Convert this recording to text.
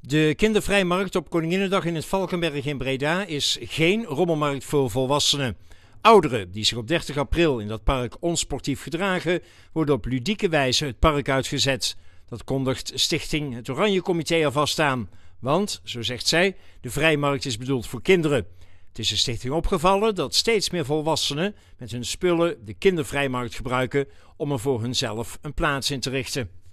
De kindervrijmarkt op Koninginnedag in het Valkenberg in Breda is geen rommelmarkt voor volwassenen. Ouderen die zich op 30 april in dat park onsportief gedragen, worden op ludieke wijze het park uitgezet. Dat kondigt Stichting Het Oranje Comité alvast aan. Want, zo zegt zij, de vrijmarkt is bedoeld voor kinderen. Het is de stichting opgevallen dat steeds meer volwassenen met hun spullen de kindervrijmarkt gebruiken om er voor hunzelf een plaats in te richten.